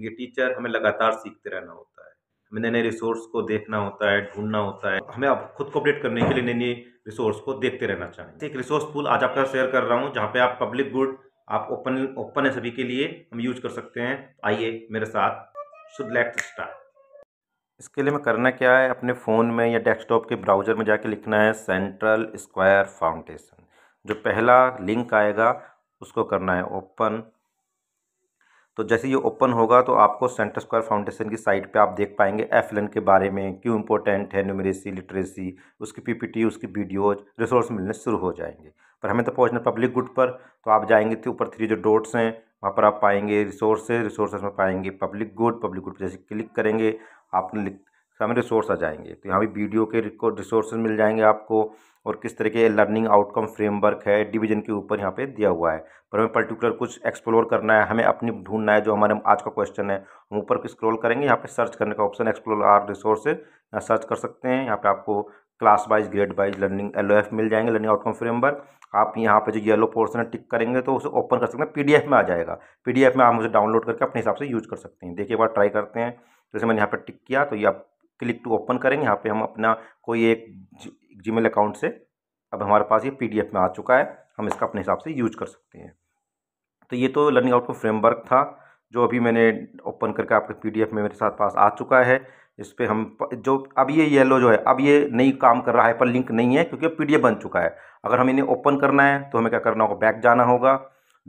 ये टीचर हमें लगातार सीखते रहना होता है हमें नए नए रिसोर्स को देखना होता है ढूंढना होता है हमें अब खुद को अपडेट करने के लिए नए नए रिसोर्स को देखते रहना चाहिए एक रिसोर्स पूल आज आपका शेयर कर रहा हूँ जहाँ पे आप पब्लिक गुड आप ओपन ओपन है सभी के लिए हम यूज कर सकते हैं आइए मेरे साथ शुड लेट स्टार्ट इसके लिए मैं करना क्या है अपने फ़ोन में या डेस्कटॉप के ब्राउज़र में जाके लिखना है सेंट्रल स्क्वायर फाउंडेशन जो पहला लिंक आएगा उसको करना है ओपन तो जैसे ये ओपन होगा तो आपको सेंटर स्क्वायर फाउंडेशन की साइट पे आप देख पाएंगे एफ के बारे में क्यों इंपॉर्टेंट है न्यूमरेसी लिटरेसी उसकी पीपीटी उसकी वीडियोज रिसोर्स मिलने शुरू हो जाएंगे पर हमें तो पहुंचना पब्लिक गुड पर तो आप जाएंगे तो ऊपर थ्री जो डोट्स हैं वहाँ पर आप पाएंगे रिसोर्सेज रिसोर्सेज में पाएंगे पब्लिक गुड पब्लिक गुड पर जैसे क्लिक करेंगे आपने तो हमें रिसोर्स आ जाएंगे तो यहाँ भी वीडियो के रिसोर्स मिल जाएंगे आपको और किस तरह के लर्निंग आउटकम फ्रेमवर्क है डिवीजन के ऊपर यहाँ पे दिया हुआ है पर हमें पर्टिकुलर कुछ एक्सप्लोर करना है हमें अपनी ढूंढना है जो हमारे आज का क्वेश्चन है हम ऊपर स्क्रॉल करेंगे यहाँ पे सर्च करने का ऑप्शन एक्सप्लोर आर रिसोर्स यहाँ सर्च कर सकते हैं यहाँ पे आपको class wise grade wise learning L मिल जाएंगे लर्निंग आउटकम फ्रेमवर्क आप यहाँ पर जो येलो पोर्सन है टिक करेंगे तो उसे ओपन कर सकते हैं पी में आ जाएगा पी में आप उसे डाउनलोड करके अपने हिसाब से यूज कर सकते हैं देखिए एक बार ट्राई करते हैं जैसे मैंने यहाँ पर टिक किया तो ये आप क्लिक टू ओपन करेंगे यहाँ पे हम अपना कोई एक जीमेल अकाउंट से अब हमारे पास ये पीडीएफ में आ चुका है हम इसका अपने हिसाब से यूज कर सकते हैं तो ये तो लर्निंग आउट फ्रेमवर्क था जो अभी मैंने ओपन करके आपके पीडीएफ में मेरे साथ पास आ चुका है इस पर हम जो अब ये येलो जो है अब ये नहीं काम कर रहा है पर लिंक नहीं है क्योंकि पीडीएफ बन चुका है अगर हम इन्हें ओपन करना है तो हमें क्या करना होगा बैक जाना होगा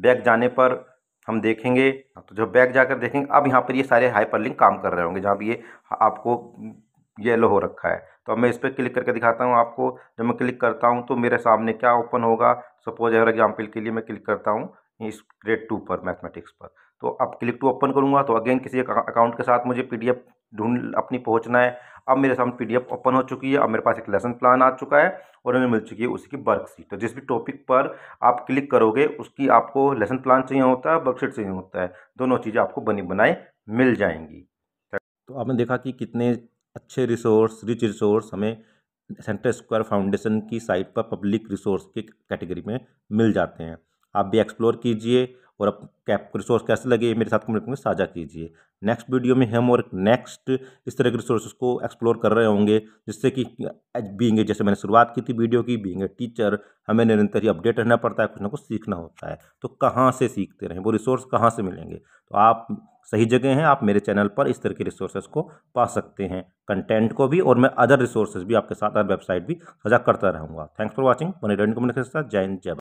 बैक जाने पर हम देखेंगे हाँ, तो जब बैक जाकर देखेंगे अब यहाँ पर ये सारे हाइपरलिंक काम कर रहे होंगे जहाँ भी ये हाँ, आपको येलो हो रखा है तो अब मैं इस पर क्लिक करके दिखाता हूँ आपको जब मैं क्लिक करता हूँ तो मेरे सामने क्या ओपन होगा सपोज अगर एग्जाम्पल के लिए मैं क्लिक करता हूँ इस ग्रेड टू पर मैथमेटिक्स पर तो अब क्लिक टू ओपन करूँगा तो अगेन किसी अकाउंट के साथ मुझे पी ढूंढ अपनी पहुंचना है अब मेरे सामने पीडीएफ ओपन हो चुकी है अब मेरे पास एक लेसन प्लान आ चुका है और हमें मिल चुकी है उसकी वर्कशीट तो जिस भी टॉपिक पर आप क्लिक करोगे उसकी आपको लेसन प्लान चाहिए होता है वर्कशीट चाहिए होता है दोनों चीज़ें आपको बनी बनाए मिल जाएंगी तो आपने देखा कि कितने अच्छे रिसोर्स रिच रिसोर्स हमें सेंटर स्क्वायर फाउंडेशन की साइट पर पब्लिक रिसोर्स के कैटेगरी में मिल जाते हैं आप भी एक्सप्लोर कीजिए और अब कैप रिसोर्स कैसे लगे ये मेरे साथ कमेंट में साझा कीजिए नेक्स्ट वीडियो में हम और नेक्स्ट इस तरह के रिसोर्सेज को एक्सप्लोर कर रहे होंगे जिससे कि बींगे जैसे मैंने शुरुआत की थी वीडियो की बींगे टीचर हमें निरंतर ही अपडेट रहना पड़ता है कुछ ना कुछ सीखना होता है तो कहाँ से सीखते रहें वो रिसोर्स कहाँ से मिलेंगे तो आप सही जगह हैं आप मेरे चैनल पर इस तरह के रिसोर्सेज को पा सकते हैं कंटेंट को भी और मैं अदर रिसोर्सेज भी आपके साथ अदर वेबसाइट भी सजा करता रहूँगा thanks for watching money rent communication जय हिंद जय